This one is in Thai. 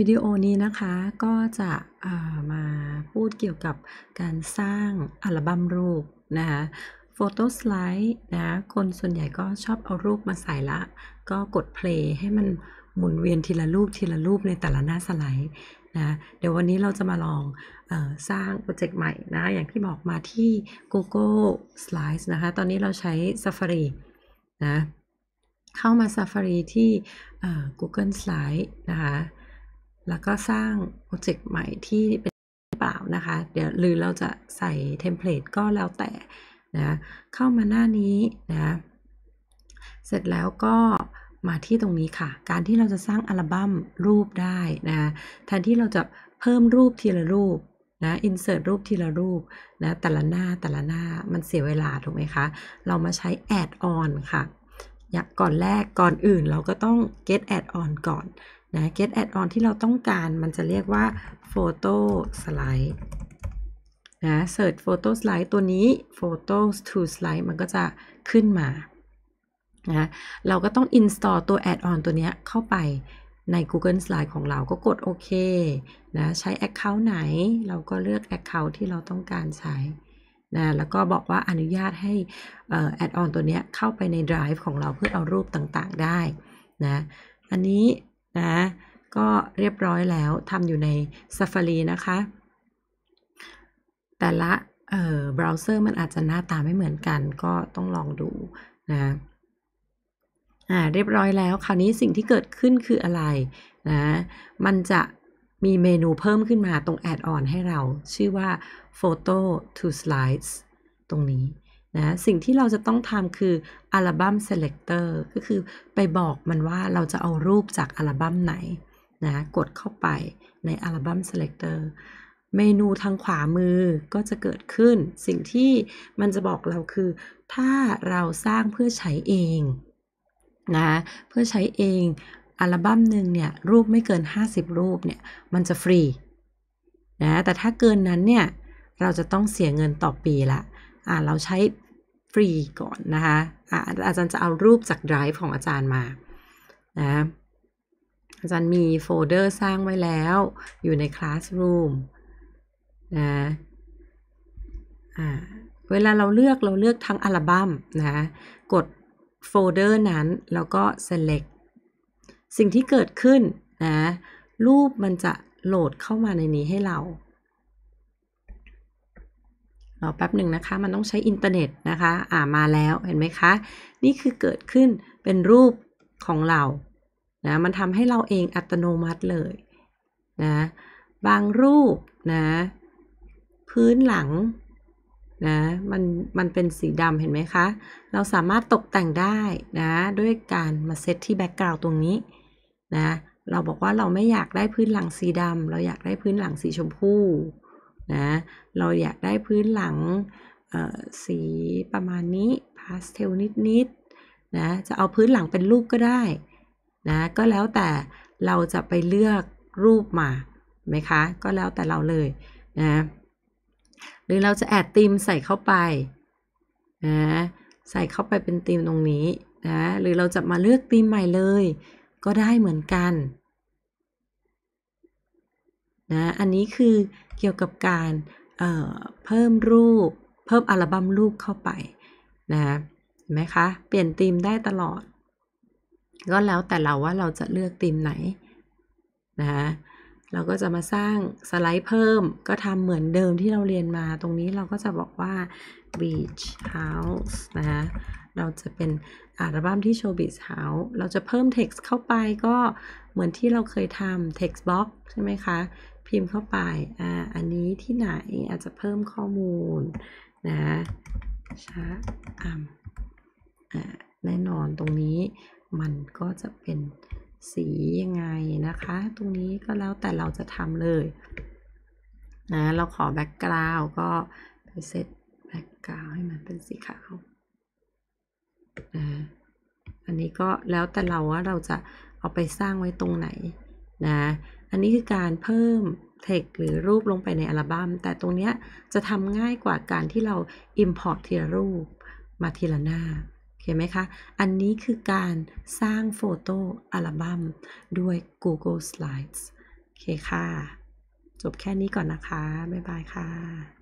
วิดีโอนี้นะคะก็จะามาพูดเกี่ยวกับการสร้างอัลบั้มรูปนะคะโฟโต้สไลด์นะคนส่วนใหญ่ก็ชอบเอารูปมาใส่ละก็กดเพลย์ให้มันหมุนเวียนทีละรูปทีละรูปในแต่ละหน้าสไลด์นะเดี๋ยววันนี้เราจะมาลองอสร้างโปรเจกต์ใหม่นะอย่างที่บอกมาที่ Google Slides นะคะ ตอนนี้เราใช้ Safari นะเข้ามา Safari ที่ Google Slides นะคะแล้วก็สร้างโปรเจกต์ใหม่ที่เป็นเปล่านะคะ เดี๋ยวหรือเราจะใส่เทมเพลตก็แล้วแต่นะ เข้ามาหน้านี้นะ เสร็จแล้วก็มาที่ตรงนี้ค่ะ การที่เราจะสร้างอัลบั้มรูปได้นะ แทนที่เราจะเพิ่มรูปทีละรูปนะ insert รูปทีละรูปนะแต่ละหน้าแต่ละหน้ามันเสียเวลาถูกไหมคะ เรามาใช้ add on ค่ะ อย่างก่อนแรกก่อนอื่นเราก็ต้อง get add on ก่อนนะ get add on ที่เราต้องการมันจะเรียกว่า photo slide นะ search photo slide ตัวนี้ photo to slide มันก็จะขึ้นมานะเราก็ต้อง install ตัว add on ตัวนี้เข้าไปใน Google Slide ของเราก็กดโอเคนะใช้ Account ไหน เราก็เลือก Account ที่เราต้องการใช้นะแล้วก็บอกว่าอนุญาตให้แอดออนตัวนี้เข้าไปใน Drive ของเราเพื่อเอารูปต่างๆได้นะอันนี้นะ ก็เรียบร้อยแล้วทำอยู่ใน Safari นะคะ แต่ละเอ่อบราว์เซอร์มันอาจจะหน้าตาไม่เหมือนกัน ก็ต้องลองดูนะ อ่า เรียบร้อยแล้ว คราวนี้สิ่งที่เกิดขึ้นคืออะไรนะ มันจะมีเมนูเพิ่มขึ้นมาตรงแอดออนให้เราชื่อว่า photo to slides ตรงนี้นะสิ่งที่เราจะต้องทำคืออัลบั้ม selector ก็คือไปบอกมันว่าเราจะเอารูปจากอัลบั้มไหนนะกดเข้าไปในอัลบั้ม selector เมนูทางขวามือก็จะเกิดขึ้น สิ่งที่มันจะบอกเราคือถ้าเราสร้างเพื่อใช้เองนะเพื่อใช้เองอัลบั้มหนึ่งเนี่ยรูปไม่เกิน 50 รูปเนี่ยมันจะฟรีนะแต่ถ้าเกินนั้นเนี่ยเราจะต้องเสียเงินต่อปีละอ่าเราใช้ฟรีก่อนนะคะอะอาจารย์จะเอารูปจาก Drive ของอาจารย์มานะ อาจารย์มีโฟลเดอร์สร้างไว้แล้วอยู่ใน Classroom นะเวลาเราเลือกเราเลือกทั้งอัลบั้มนะ กดโฟลเดอร์นั้น แล้วก็ select สิ่งที่เกิดขึ้นนะรูปมันจะโหลดเข้ามาในนี้ให้เรารอแป๊บหนึ่งนะคะ มันต้องใช้อินเทอร์เน็ตนะคะ อ่ามาแล้วเห็นไหมคะ นี่คือเกิดขึ้นเป็นรูปของเรา นะ มันทำให้เราเองอัตโนมัติเลย นะ บางรูป นะ พื้นหลัง นะ มัน มันเป็นสีดำเห็นไหมคะ เราสามารถตกแต่งได้นะ ด้วยการมาเซตที่แบ็กกราวด์ตรงนี้ นะ เราบอกว่าเราไม่อยากได้พื้นหลังสีดำเราอยากได้พื้นหลังสีชมพูนะ เราอยากได้พื้นหลังสีประมาณนี้พาสเทลนิดๆนะ จะเอาพื้นหลังเป็นรูปก็ได้นะ ก็แล้วแต่เราจะไปเลือกรูปมาไหมคะ ก็แล้วแต่เราเลยนะ หรือเราจะแอดธีมใส่เข้าไปนะ ใส่เข้าไปเป็นธีมตรงนี้นะ หรือเราจะมาเลือกธีมใหม่เลย ก็ได้เหมือนกันนะ อันนี้คือเกี่ยวกับการเเพิ่มรูป เพิ่มอัลบั้มรูปเข้าไปนะ เห็นไหมคะ เปลี่ยนธีมได้ตลอด ก็แล้วแต่เราว่าเราจะเลือกธีมไหนนะเราก็จะมาสร้างสไลด์เพิ่ม ก็ทำเหมือนเดิมที่เราเรียนมา ตรงนี้เราก็จะบอกว่า beach house นะคะเราจะเป็นอัลบั้มที่โชว์ beach house เราจะเพิ่ม text เข้าไปก็เหมือนที่เราเคยทำ text box ใช่ไหมคะพิมพ์เข้าไป อ่า อันนี้ที่ไหนอาจจะเพิ่มข้อมูลนะชะอัมอ่าแน่นอนตรงนี้มันก็จะเป็นสียังไงนะคะ ตรงนี้ก็แล้วแต่เราจะทำเลยนะ เราขอแบ็กกราวก็ไปเซตแบ็กกราวให้มันเป็นสีขาวนะอันนี้ก็แล้วแต่เราว่าเราจะเอาไปสร้างไว้ตรงไหนนะ อันนี้คือการเพิ่มเทคหรือรูปลงไปในอัลบัม้ม แต่ตรงนี้จะทำง่ายกว่าการที่เรา Import ทีละรูปมาทีละหน้าเข้าไหมคะ อันนี้คือการสร้างโฟโต้อัลบั้มด้วย Google Slides โอเคค่ะ จบแค่นี้ก่อนนะคะ บ๊ายบายค่ะ